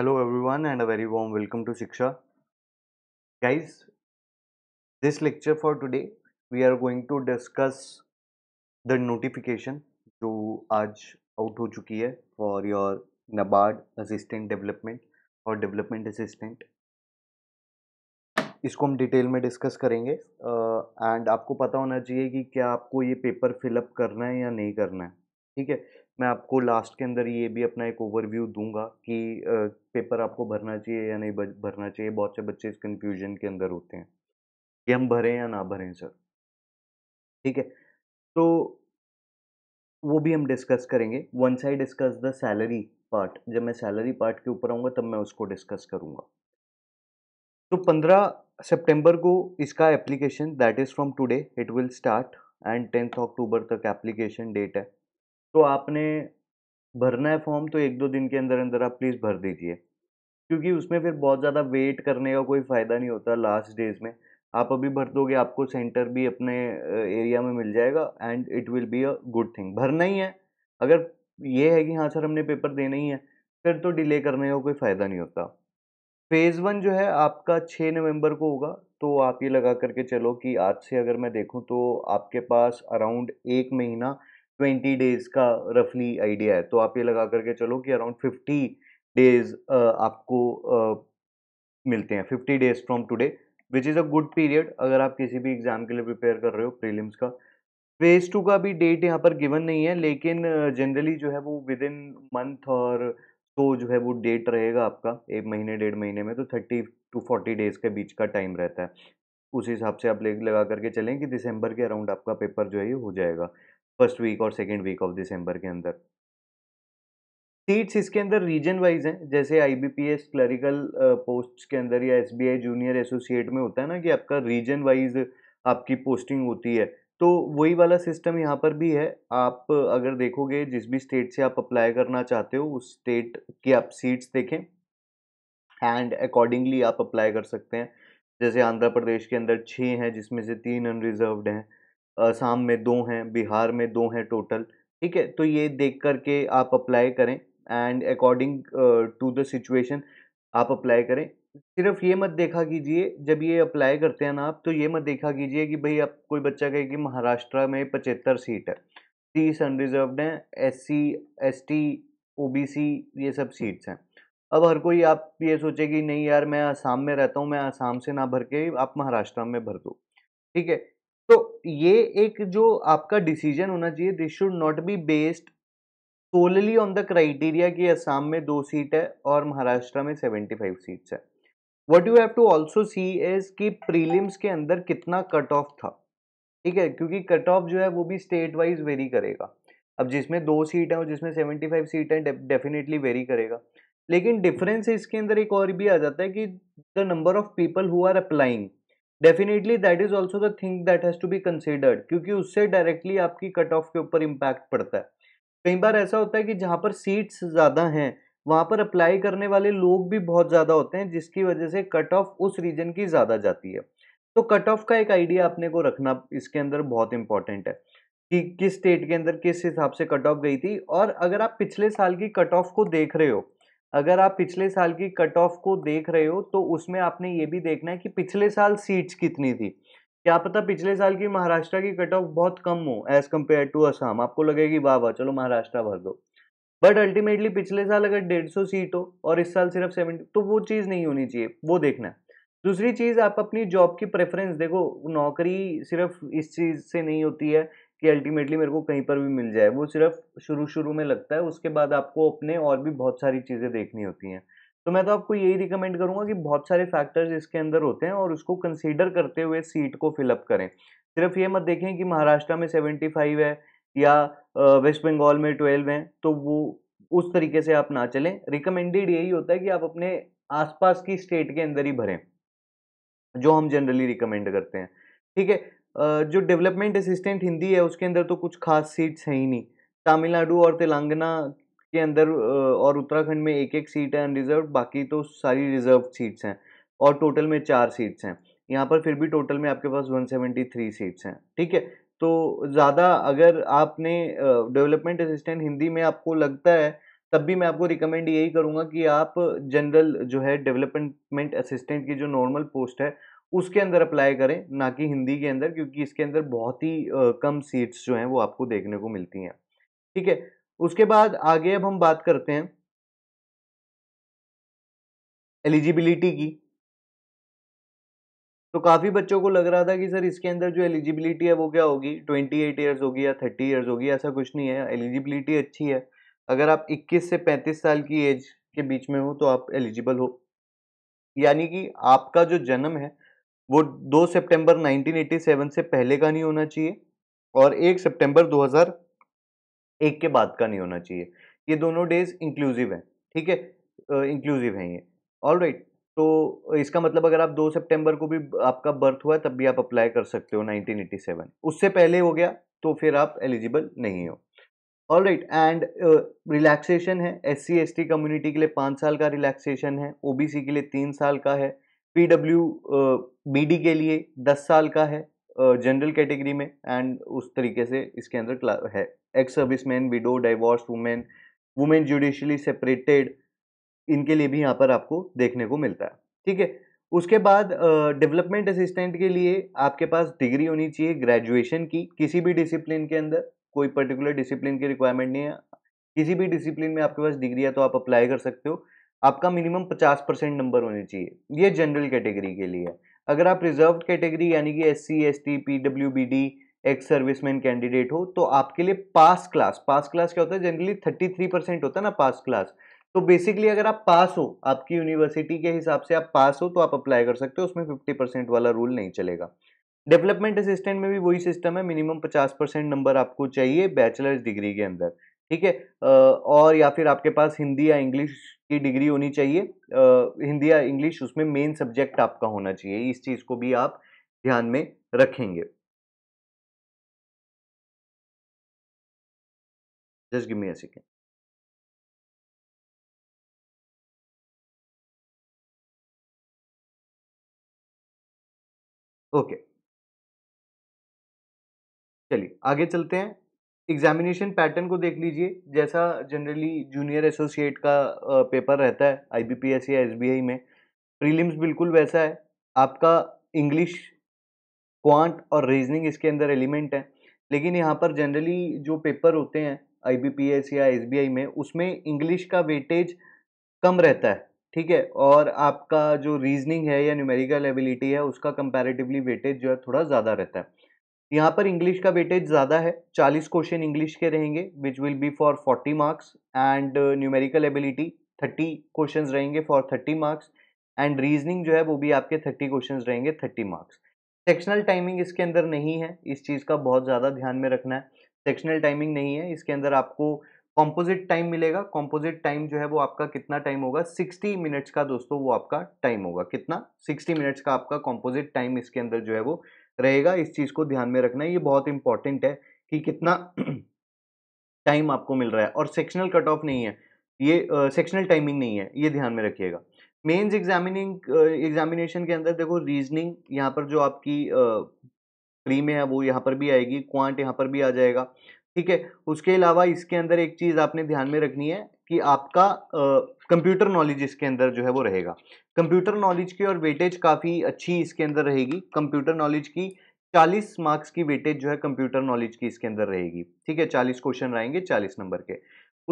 hello everyone and a very warm welcome to Shiksha guys this lecture for today we are going to discuss the notification जो आज out हो चुकी है for your NABARD assistant development और development assistant इसको हम detail में discuss करेंगे एंड uh, आपको पता होना चाहिए कि क्या आपको ये पेपर फिलअप करना है या नहीं करना है ठीक है मैं आपको लास्ट के अंदर ये भी अपना एक ओवरव्यू दूंगा कि पेपर आपको भरना चाहिए या नहीं भरना चाहिए बहुत से बच्चे इस कन्फ्यूजन के अंदर होते हैं कि हम भरें या ना भरें सर ठीक है तो वो भी हम डिस्कस करेंगे one side discuss the salary part जब मैं सैलरी पार्ट के ऊपर आऊँगा तब मैं उसको डिस्कस करूँगा तो पंद्रह सेप्टेम्बर को इसका application that is from today it will start and tenth October तक एप्लीकेशन डेट है तो आपने भरना है फॉर्म तो एक दो दिन के अंदर अंदर आप प्लीज़ भर दीजिए क्योंकि उसमें फिर बहुत ज़्यादा वेट करने का कोई फ़ायदा नहीं होता लास्ट डेज़ में आप अभी भर दोगे आपको सेंटर भी अपने एरिया में मिल जाएगा and it will be a good thing भरना ही है अगर ये है कि हाँ सर हमने पेपर देना ही है फिर तो डिले करने का कोई फ़ायदा नहीं होता फेज़ वन जो है आपका छः नवंबर को होगा तो आप ये लगा करके चलो कि आज से अगर मैं देखूँ तो आपके पास अराउंड एक महीना ट्वेंटी डेज का रफली आइडिया है तो आप ये लगा करके चलो कि अराउंड फिफ्टी डेज आपको uh, मिलते हैं fifty days from today which is a good period अगर आप किसी भी एग्ज़ाम के लिए प्रिपेयर कर रहे हो प्रीलिम्स का फेज टू का भी डेट यहाँ पर गिवन नहीं है लेकिन जनरली जो है वो विद इन मंथ और तो जो है वो डेट रहेगा आपका एक महीने डेढ़ महीने में तो थर्टी टू फोर्टी डेज़ के बीच का टाइम रहता है उस हिसाब से आप लगा करके चलें कि दिसंबर के अराउंड आपका पेपर जो है ये हो जाएगा फर्स्ट वीक और सेकेंड वीक ऑफ दिसंबर के अंदर सीट्स इसके अंदर रीजन वाइज हैं जैसे आईबीपीएस क्लरिकल पोस्ट्स के अंदर या एसबीआई जूनियर एसोसिएट में होता है ना कि आपका रीजन वाइज आपकी पोस्टिंग होती है तो वही वाला सिस्टम यहाँ पर भी है आप अगर देखोगे जिस भी स्टेट से आप अप्लाई करना चाहते हो उस स्टेट की आप सीट्स देखें एंड अकॉर्डिंगली आप अप्लाई कर सकते हैं जैसे आंध्र प्रदेश के अंदर छः हैं जिसमें से तीन अनरिजर्व्ड हैं असम में दो हैं बिहार में दो हैं टोटल ठीक है तो ये देख कर के आप अप्लाई करें and according to the situation आप अप्लाई करें सिर्फ ये मत देखा कीजिए जब ये अप्लाई करते हैं ना आप तो ये मत देखा कीजिए कि भाई आप कोई बच्चा कहे कि महाराष्ट्र में पचहत्तर सीट है तीस अनरिजर्वड हैं S C S T O B C ये सब सीट्स हैं अब हर कोई आप ये सोचे कि नहीं यार मैं आसाम में रहता हूँ मैं आसाम से ना भर के आप महाराष्ट्र में भर दो ठीक है तो ये एक जो आपका डिसीजन होना चाहिए this should not be based solely on the criteria कि असम में दो सीट है और महाराष्ट्र में सेवेंटी फाइव सीट्स है what you have to also see as कि प्रीलिम्स के अंदर कितना कट ऑफ था ठीक है क्योंकि कट ऑफ जो है वो भी स्टेट वाइज वेरी करेगा अब जिसमें दो सीट है और जिसमें सेवेंटी फाइव सीट हैं डेफिनेटली वेरी करेगा लेकिन डिफरेंस इसके अंदर एक और भी आ जाता है कि the number of people who are applying definitely that is also the thing that has to be considered क्योंकि उससे डायरेक्टली आपकी कट ऑफ के ऊपर इम्पैक्ट पड़ता है कई बार ऐसा होता है कि जहाँ पर सीट्स ज़्यादा हैं वहाँ पर अप्लाई करने वाले लोग भी बहुत ज़्यादा होते हैं जिसकी वजह से कट ऑफ उस रीजन की ज़्यादा जाती है तो कट ऑफ का एक आइडिया अपने को रखना इसके अंदर बहुत इंपॉर्टेंट है कि किस स्टेट के अंदर किस हिसाब से कट ऑफ गई थी और अगर आप पिछले साल की कट ऑफ को देख रहे हो अगर आप पिछले साल की कट ऑफ को देख रहे हो तो उसमें आपने ये भी देखना है कि पिछले साल सीट्स कितनी थी क्या पता पिछले साल की महाराष्ट्र की कट ऑफ बहुत कम हो एज कम्पेयर टू असम आपको लगेगी वाह चलो महाराष्ट्र भर दो बट अल्टीमेटली पिछले साल अगर डेढ़ सौ सीट हो और इस साल सिर्फ सेवेंटी तो वो चीज़ नहीं होनी चाहिए वो देखना है दूसरी चीज़ आप अपनी जॉब की प्रेफरेंस देखो नौकरी सिर्फ इस चीज़ से नहीं होती है कि अल्टीमेटली मेरे को कहीं पर भी मिल जाए वो सिर्फ शुरू शुरू में लगता है उसके बाद आपको अपने और भी बहुत सारी चीज़ें देखनी होती हैं तो मैं तो आपको यही रिकमेंड करूँगा कि बहुत सारे फैक्टर्स इसके अंदर होते हैं और उसको कंसीडर करते हुए सीट को फिलअप करें सिर्फ ये मत देखें कि महाराष्ट्र में सेवेंटी फाइव है या वेस्ट बंगाल में ट्वेल्व हैं तो वो उस तरीके से आप ना चलें रिकमेंडेड यही होता है कि आप अपने आसपास की स्टेट के अंदर ही भरें जो हम जनरली रिकमेंड करते हैं ठीक है जो डेवलपमेंट असिस्टेंट हिंदी है उसके अंदर तो कुछ खास सीट्स हैं ही नहीं तमिलनाडु और तेलंगाना के अंदर और उत्तराखंड में एक एक सीट है अनरिजर्व बाकी तो सारी रिजर्व सीट्स हैं और टोटल में चार सीट्स हैं यहाँ पर फिर भी टोटल में आपके पास 173 सीट्स हैं ठीक है तो ज़्यादा अगर आपने डेवलपमेंट असिस्टेंट हिंदी में आपको लगता है तब भी मैं आपको रिकमेंड यही करूँगा कि आप जनरल जो है डेवलपमेंट असिस्टेंट की जो नॉर्मल पोस्ट है उसके अंदर अप्लाई करें ना कि हिंदी के अंदर क्योंकि इसके अंदर बहुत ही कम सीट्स जो हैं वो आपको देखने को मिलती हैं ठीक है उसके बाद आगे अब हम बात करते हैं एलिजिबिलिटी की तो काफ़ी बच्चों को लग रहा था कि सर इसके अंदर जो एलिजिबिलिटी है वो क्या होगी ट्वेंटी एट ईयर्स होगी या थर्टी ईयर्स होगी ऐसा कुछ नहीं है एलिजिबिलिटी अच्छी है अगर आप 21 से 35 साल की एज के बीच में हो तो आप एलिजिबल हो यानी कि आपका जो जन्म है वो 2 सितंबर 1987 से पहले का नहीं होना चाहिए और 1 सितंबर 2001 के बाद का नहीं होना चाहिए ये दोनों डेज इंक्लूसिव हैं ठीक है इंक्लूसिव हैं ये ऑल राइट तो इसका मतलब अगर आप 2 सितंबर को भी आपका बर्थ हुआ तब भी आप अप्लाई कर सकते हो 1987 उससे पहले हो गया तो फिर आप एलिजिबल नहीं हो ऑल राइट एंड रिलैक्सेशन है S C S T community के लिए पाँच साल का रिलैक्सेशन है ओ बी सी के लिए तीन साल का है पी डब्ल्यू बी के लिए दस साल का है जनरल कैटेगरी में एंड उस तरीके से इसके अंदर है ex service man widow divorce women women judicially separated इनके लिए भी यहाँ पर आपको देखने को मिलता है ठीक है उसके बाद डेवलपमेंट असिस्टेंट के लिए आपके पास डिग्री होनी चाहिए ग्रेजुएशन की किसी भी डिसिप्लिन के अंदर कोई पर्टिकुलर डिसिप्लिन की रिक्वायरमेंट नहीं है किसी भी डिसिप्लिन में आपके पास डिग्री है तो आप अप्लाई कर सकते हो आपका मिनिमम पचास परसेंट नंबर होने चाहिए ये जनरल कैटेगरी के लिए अगर आप रिजर्व कैटेगरी यानी कि S C S T P W B D ex serviceman candidate हो तो आपके लिए पास क्लास पास क्लास क्या होता है जनरली थर्टी थ्री परसेंट होता है ना पास क्लास तो बेसिकली अगर आप पास हो आपकी यूनिवर्सिटी के हिसाब से आप पास हो तो आप अप्लाई कर सकते हो उसमें फिफ्टी परसेंट वाला रूल नहीं चलेगा डेवलपमेंट असिस्टेंट में भी वही सिस्टम है मिनिमम पचास परसेंट नंबर आपको चाहिए बैचलर्स डिग्री के अंदर ठीक है और या फिर आपके पास हिंदी या इंग्लिश की डिग्री होनी चाहिए हिंदी या इंग्लिश उसमें मेन सब्जेक्ट आपका होना चाहिए इस चीज़ को भी आप ध्यान में रखेंगे just give me a second okay चलिए आगे चलते हैं एग्जामिनेशन पैटर्न को देख लीजिए जैसा जनरली जूनियर एसोसिएट का पेपर रहता है आईबीपीएस या एसबीआई में प्रीलिम्स बिल्कुल वैसा है आपका इंग्लिश क्वांट और रीजनिंग इसके अंदर एलिमेंट है लेकिन यहाँ पर जनरली जो पेपर होते हैं आईबीपीएस या एसबीआई में उसमें इंग्लिश का वेटेज कम रहता है ठीक है और आपका जो रीजनिंग है या न्यूमेरिकल एबिलिटी है उसका कंपैरेटिवली वेटेज जो है थोड़ा ज़्यादा रहता है यहाँ पर इंग्लिश का वेटेज ज़्यादा है 40 क्वेश्चन इंग्लिश के रहेंगे which will be for 40 marks and numerical ability 30 question रहेंगे फॉर 30 मार्क्स एंड रीजनिंग जो है वो भी आपके 30 क्वेश्चन रहेंगे 30 मार्क्स सेक्शनल टाइमिंग इसके अंदर नहीं है इस चीज़ का बहुत ज़्यादा ध्यान में रखना है सेक्शनल टाइमिंग नहीं है इसके अंदर आपको कॉम्पोजिट टाइम मिलेगा कॉम्पोजिट टाइम जो है वो आपका कितना टाइम होगा सिक्सटी मिनट्स का दोस्तों वो आपका टाइम होगा कितना सिक्सटी मिनट्स का आपका कॉम्पोजिट टाइम इसके अंदर जो है वो रहेगा इस चीज़ को ध्यान में रखना ये बहुत इंपॉर्टेंट है कि कितना टाइम आपको मिल रहा है और सेक्शनल कट ऑफ नहीं है ये सेक्शनल uh, टाइमिंग नहीं है ये ध्यान में रखिएगा मेंस एग्जामिनिंग एग्जामिनेशन के अंदर देखो रीजनिंग यहाँ पर जो आपकी प्री uh, में है वो यहाँ पर भी आएगी क्वांट यहाँ पर भी आ जाएगा ठीक है उसके अलावा इसके अंदर एक चीज़ आपने ध्यान में रखनी है कि आपका कंप्यूटर नॉलेज इसके अंदर जो है वो रहेगा कंप्यूटर नॉलेज की और वेटेज काफ़ी अच्छी इसके अंदर रहेगी कंप्यूटर नॉलेज की 40 मार्क्स की वेटेज जो है कंप्यूटर नॉलेज की इसके अंदर रहेगी ठीक है 40 क्वेश्चन रहेंगे 40 नंबर के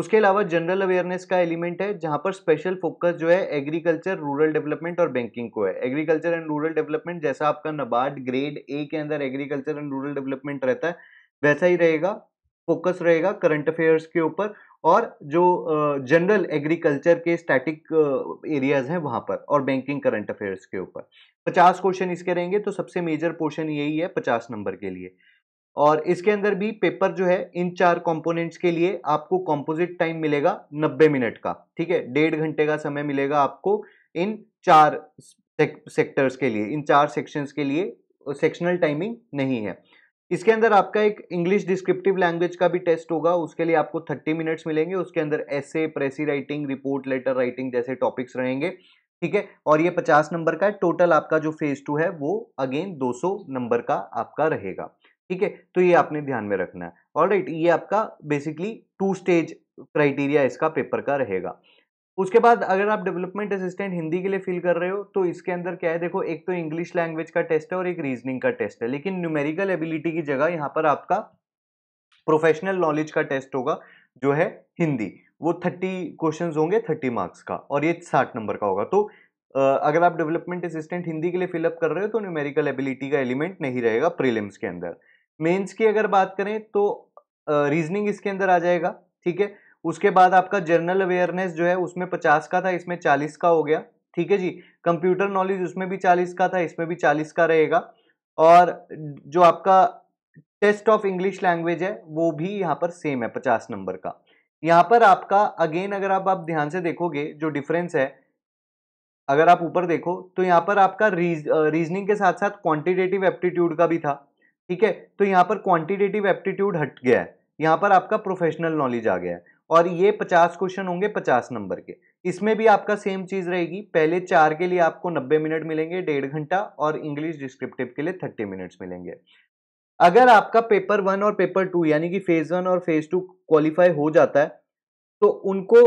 उसके अलावा जनरल अवेयरनेस का एलिमेंट है जहाँ पर स्पेशल फोकस जो है एग्रीकल्चर रूरल डेवलपमेंट और बैंकिंग को है एग्रीकल्चर एंड रूरल डेवलपमेंट जैसा आपका नबार्ड ग्रेड ए के अंदर एग्रीकल्चर एंड रूरल डेवलपमेंट रहता है वैसा ही रहेगा फोकस रहेगा करंट अफेयर्स के ऊपर और जो जनरल एग्रीकल्चर के स्टैटिक एरियाज हैं वहाँ पर और बैंकिंग करंट अफेयर्स के ऊपर पचास क्वेश्चन इसके रहेंगे तो सबसे मेजर पोर्शन यही है पचास नंबर के लिए और इसके अंदर भी पेपर जो है इन चार कंपोनेंट्स के लिए आपको कॉम्पोजिट टाइम मिलेगा नब्बे मिनट का ठीक है डेढ़ घंटे का समय मिलेगा आपको इन चार सेक्टर्स के लिए इन चार सेक्शंस के लिए सेक्शनल टाइमिंग नहीं है इसके अंदर आपका एक इंग्लिश डिस्क्रिप्टिव लैंग्वेज का भी टेस्ट होगा उसके लिए आपको थर्टी मिनट्स मिलेंगे उसके अंदर ऐसे precis writing report letter writing जैसे टॉपिक्स रहेंगे ठीक है और ये पचास नंबर का है टोटल आपका जो फेज टू है वो अगेन दो सौ नंबर का आपका रहेगा ठीक है तो ये आपने ध्यान में रखना है ऑल राइट ये आपका बेसिकली टू स्टेज क्राइटेरिया इसका पेपर का रहेगा उसके बाद अगर आप डेवलपमेंट असिस्टेंट हिंदी के लिए फिल कर रहे हो तो इसके अंदर क्या है देखो एक तो इंग्लिश लैंग्वेज का टेस्ट है और एक रीजनिंग का टेस्ट है लेकिन न्यूमेरिकल एबिलिटी की जगह यहाँ पर आपका प्रोफेशनल नॉलेज का टेस्ट होगा जो है हिंदी वो थर्टी क्वेश्चन होंगे थर्टी मार्क्स का और ये साठ नंबर का होगा तो अगर आप डेवलपमेंट असिस्टेंट हिंदी के लिए फिलअप कर रहे हो तो न्यूमेरिकल एबिलिटी का एलिमेंट नहीं रहेगा प्रीलिम्स के अंदर मेंस की अगर बात करें तो रीजनिंग इसके अंदर आ जाएगा ठीक है उसके बाद आपका जनरल अवेयरनेस जो है उसमें पचास का था इसमें चालीस का हो गया ठीक है जी कंप्यूटर नॉलेज उसमें भी चालीस का था इसमें भी चालीस का रहेगा और जो आपका टेस्ट ऑफ इंग्लिश लैंग्वेज है वो भी यहाँ पर सेम है पचास नंबर का यहाँ पर आपका अगेन अगर आप आप ध्यान से देखोगे जो डिफरेंस है अगर आप ऊपर देखो तो यहाँ पर आपका रीज रीजनिंग के साथ साथ क्वांटिटेटिव एप्टीट्यूड का भी था ठीक है तो यहाँ पर क्वांटिटेटिव एप्टीट्यूड हट गया है यहाँ पर आपका प्रोफेशनल नॉलेज आ गया है और ये पचास क्वेश्चन होंगे पचास नंबर के इसमें भी आपका सेम चीज़ रहेगी पहले चार के लिए आपको नब्बे मिनट मिलेंगे डेढ़ घंटा और इंग्लिश डिस्क्रिप्टिव के लिए थर्टी मिनट्स मिलेंगे अगर आपका पेपर वन और पेपर टू यानी कि फेज़ वन और फेज़ टू क्वालिफाई हो जाता है तो उनको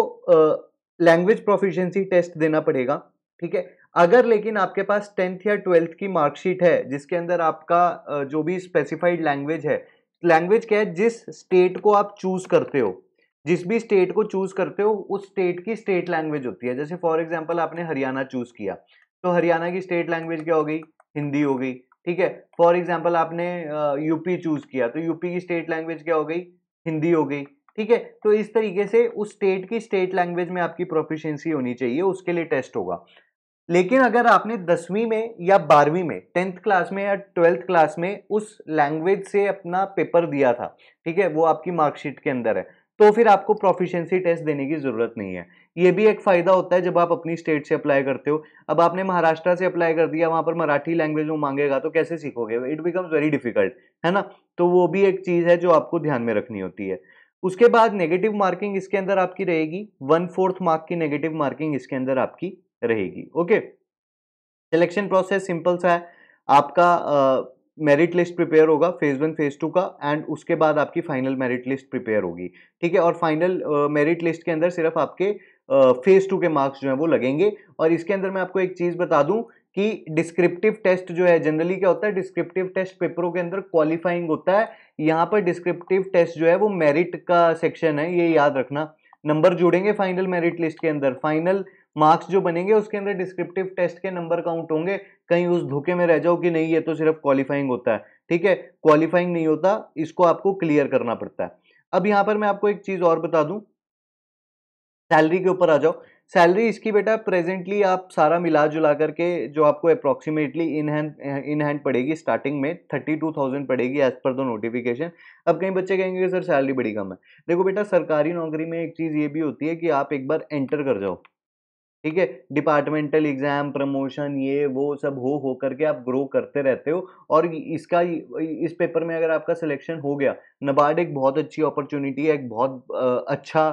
लैंग्वेज प्रोफिशिएंसी टेस्ट देना पड़ेगा ठीक है अगर लेकिन आपके पास टेंथ या ट्वेल्थ की मार्कशीट है जिसके अंदर आपका जो भी स्पेसिफाइड लैंग्वेज है लैंग्वेज क्या है जिस स्टेट को आप चूज करते हो जिस भी स्टेट को चूज करते हो उस स्टेट की स्टेट लैंग्वेज होती है जैसे फॉर एग्जाम्पल आपने हरियाणा चूज किया तो हरियाणा की स्टेट लैंग्वेज क्या हो गई हिंदी हो गई ठीक है फॉर एग्जाम्पल आपने यूपी चूज किया तो यूपी की स्टेट लैंग्वेज क्या हो गई हिंदी हो गई ठीक है तो इस तरीके से उस स्टेट की स्टेट लैंग्वेज में आपकी प्रोफिशेंसी होनी चाहिए उसके लिए टेस्ट होगा लेकिन अगर आपने दसवीं में या बारहवीं में टेंथ क्लास में या ट्वेल्थ क्लास में उस लैंग्वेज से अपना पेपर दिया था ठीक है वो आपकी मार्कशीट के अंदर है तो फिर आपको प्रोफिशियंसी टेस्ट देने की ज़रूरत नहीं है ये भी एक फ़ायदा होता है जब आप अपनी स्टेट से अप्लाई करते हो अब आपने महाराष्ट्र से अप्लाई कर दिया वहाँ पर मराठी लैंग्वेज में मांगेगा तो कैसे सीखोगे इट बिकम्स वेरी डिफिकल्ट है ना तो वो भी एक चीज़ है जो आपको ध्यान में रखनी होती है उसके बाद नेगेटिव मार्किंग इसके अंदर आपकी रहेगी वन फोर्थ मार्क की नेगेटिव मार्किंग इसके अंदर आपकी रहेगी ओके सिलेक्शन प्रोसेस सिंपल सा है आपका मेरिट लिस्ट प्रिपेयर होगा फेज़ वन फेज़ टू का एंड उसके बाद आपकी फाइनल मेरिट लिस्ट प्रिपेयर होगी ठीक है और फाइनल मेरिट लिस्ट के अंदर सिर्फ आपके फेज़ uh, टू के मार्क्स जो हैं वो लगेंगे और इसके अंदर मैं आपको एक चीज़ बता दूं कि डिस्क्रिप्टिव टेस्ट जो है जनरली क्या होता है डिस्क्रिप्टिव टेस्ट पेपरों के अंदर क्वालिफाइंग होता है यहाँ पर डिस्क्रिप्टिव टेस्ट जो है वो मेरिट का सेक्शन है ये याद रखना नंबर जुड़ेंगे फाइनल मेरिट लिस्ट के अंदर फाइनल मार्क्स जो बनेंगे उसके अंदर डिस्क्रिप्टिव टेस्ट के नंबर काउंट होंगे कहीं उस धोखे में रह जाओ कि नहीं ये तो सिर्फ क्वालिफाइंग होता है ठीक है क्वालिफाइंग नहीं होता इसको आपको क्लियर करना पड़ता है अब यहाँ पर मैं आपको एक चीज़ और बता दू सैलरी के ऊपर आ जाओ सैलरी इसकी बेटा प्रेजेंटली आप सारा मिला जुला करके जो आपको approximately in hand in hand पड़ेगी स्टार्टिंग में थर्टी टू थाउजेंड पड़ेगी एज पर द नोटिफिकेशन अब कहीं बच्चे कहेंगे कि सर सैलरी बड़ी कम है देखो बेटा सरकारी नौकरी में एक चीज़ ये भी होती है कि आप एक बार एंटर कर जाओ ठीक है डिपार्टमेंटल एग्ज़ाम प्रमोशन ये वो सब हो हो करके आप ग्रो करते रहते हो और इसका इस पेपर में अगर आपका सिलेक्शन हो गया नबार्ड एक बहुत अच्छी अपॉर्चुनिटी है एक बहुत अच्छा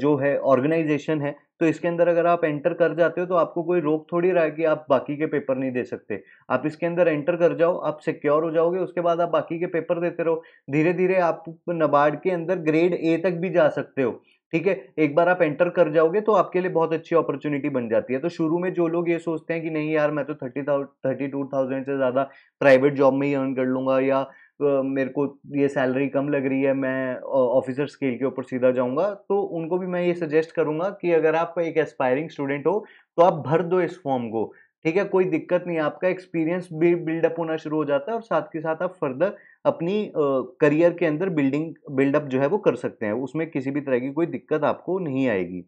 जो है ऑर्गेनाइजेशन है तो इसके अंदर अगर आप एंटर कर जाते हो तो आपको कोई रोक थोड़ी रहा है कि आप बाकी के पेपर नहीं दे सकते आप इसके अंदर एंटर कर जाओ आप सिक्योर हो जाओगे उसके बाद आप बाकी के पेपर देते रहो धीरे धीरे आप नबार्ड के अंदर ग्रेड ए तक भी जा सकते हो ठीक है एक बार आप एंटर कर जाओगे तो आपके लिए बहुत अच्छी अपॉर्चुनिटी बन जाती है तो शुरू में जो लोग ये सोचते हैं कि नहीं यार मैं तो थर्टी थर्टी टू थाउजेंड से ज़्यादा प्राइवेट जॉब में ही अर्न कर लूँगा या तो मेरे को ये सैलरी कम लग रही है मैं ऑफिसर स्केल के ऊपर सीधा जाऊंगा तो उनको भी मैं ये सजेस्ट करूंगा कि अगर आप एक एस्पायरिंग स्टूडेंट हो तो आप भर दो इस फॉर्म को ठीक है कोई दिक्कत नहीं आपका एक्सपीरियंस भी बिल्डअप होना शुरू हो जाता है और साथ के साथ आप फर्दर अपनी करियर के अंदर बिल्डिंग बिल्डअप जो है वो कर सकते हैं उसमें किसी भी तरह की कोई दिक्कत आपको नहीं आएगी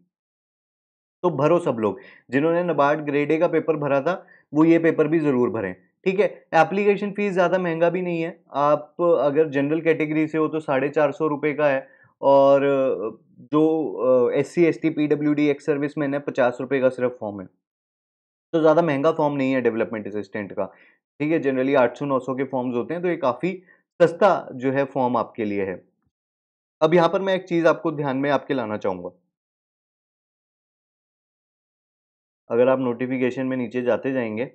तो भरो सब लोग जिन्होंने नबार्ड ग्रेड ए का पेपर भरा था वो ये पेपर भी ज़रूर भरें ठीक है एप्लीकेशन फ़ीस ज़्यादा महंगा भी नहीं है आप अगर जनरल कैटेगरी से हो तो साढ़े चार सौ रुपये का है और जो S C S T P W D ex service serviceman है पचास रुपये का सिर्फ फॉर्म है तो ज़्यादा महंगा फॉर्म नहीं है डेवलपमेंट असिस्टेंट का ठीक है जनरली आठ सौ नौ सौ के फॉर्म्स होते हैं तो ये काफ़ी सस्ता जो है फॉर्म आपके लिए है अब यहाँ पर मैं एक चीज़ आपको ध्यान में आपके लाना चाहूँगा अगर आप नोटिफिकेशन में नीचे जाते जाएंगे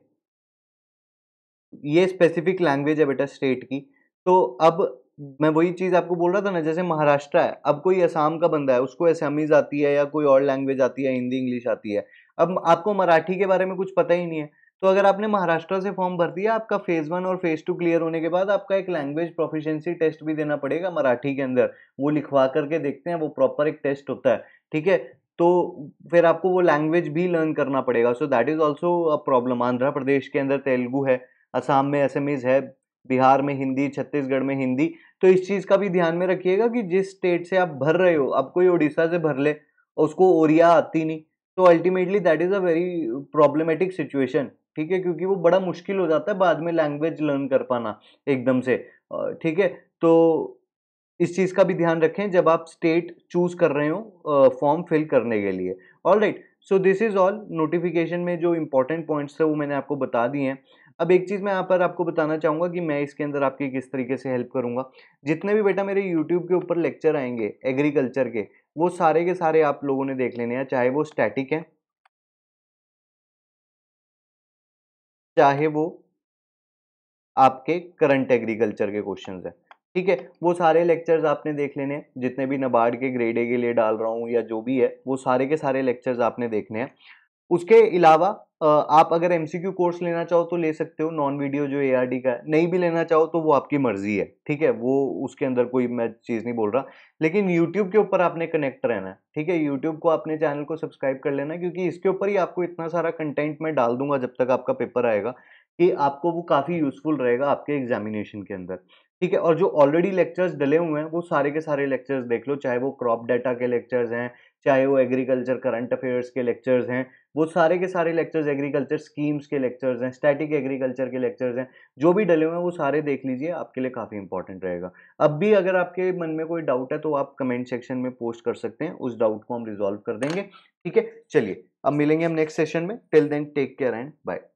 ये स्पेसिफिक लैंग्वेज है बेटा स्टेट की तो अब मैं वही चीज़ आपको बोल रहा था ना जैसे महाराष्ट्र है अब कोई असम का बंदा है उसको असामीज आती है या कोई और लैंग्वेज आती है हिंदी इंग्लिश आती है अब आपको मराठी के बारे में कुछ पता ही नहीं है तो अगर आपने महाराष्ट्र से फॉर्म भर दिया आपका फेज़ वन और फेज़ टू क्लियर होने के बाद आपका एक लैंग्वेज प्रोफिशेंसी टेस्ट भी देना पड़ेगा मराठी के अंदर वो लिखवा करके देखते हैं वो प्रॉपर एक टेस्ट होता है ठीक है तो फिर आपको वो लैंग्वेज भी लर्न करना पड़ेगा so that is also a problem Andhra Pradesh के अंदर तेलुगू है असम में असमीज़ है बिहार में हिंदी छत्तीसगढ़ में हिंदी तो इस चीज़ का भी ध्यान में रखिएगा कि जिस स्टेट से आप भर रहे हो आप कोई उड़ीसा से भर ले उसको ओरिया आती नहीं तो ultimately that is a very problematic situation ठीक है क्योंकि वो बड़ा मुश्किल हो जाता है बाद में लैंग्वेज लर्न कर पाना एकदम से ठीक है तो इस चीज़ का भी ध्यान रखें जब आप स्टेट चूज़ कर रहे हो फॉर्म फिल करने के लिए all right so this is all notification में जो इंपॉर्टेंट पॉइंट्स थे वो मैंने आपको बता दिए हैं अब एक चीज़ मैं यहाँ पर आपको बताना चाहूँगा कि मैं इसके अंदर आपकी किस तरीके से हेल्प करूँगा जितने भी बेटा मेरे यूट्यूब के ऊपर लेक्चर आएंगे एग्रीकल्चर के वो सारे के सारे आप लोगों ने देख लेने हैं चाहे वो स्टैटिक हैं चाहे वो आपके करंट एग्रीकल्चर के क्वेश्चन हैं ठीक है वो सारे लेक्चर्स आपने देख लेने हैं जितने भी नबार्ड के ग्रेडे के लिए डाल रहा हूँ या जो भी है वो सारे के सारे लेक्चर्स आपने देखने हैं उसके अलावा आप अगर क्यू कोर्स लेना चाहो तो ले सकते हो नॉन वीडियो जो डी का नहीं भी लेना चाहो तो वो आपकी मर्जी है ठीक है वो उसके अंदर कोई मैं चीज़ नहीं बोल रहा लेकिन यूट्यूब के ऊपर आपने कनेक्ट रहना है ठीक है यूट्यूब को अपने चैनल को सब्सक्राइब कर लेना क्योंकि इसके ऊपर ही आपको इतना सारा कंटेंट मैं डाल दूंगा जब तक आपका पेपर आएगा कि आपको वो काफ़ी यूज़फुल रहेगा आपके एग्जामिनेशन के अंदर ठीक है और जो ऑलरेडी लेक्चर्स डले हुए हैं वो सारे के सारे लेक्चर्स देख लो चाहे वो क्रॉप डाटा के लेक्चर्स हैं चाहे वो एग्रीकल्चर करंट अफेयर्स के लेक्चर्स हैं वो सारे के सारे लेक्चर्स एग्रीकल्चर स्कीम्स के लेक्चर्स हैं स्टैटिक एग्रीकल्चर के लेक्चर्स हैं जो भी डले हुए हैं वो सारे देख लीजिए आपके लिए काफ़ी इंपॉर्टेंट रहेगा अब भी अगर आपके मन में कोई डाउट है तो आप कमेंट सेक्शन में पोस्ट कर सकते हैं उस डाउट को हम रिजॉल्व कर देंगे ठीक है चलिए अब मिलेंगे हम नेक्स्ट सेशन में till then take care and bye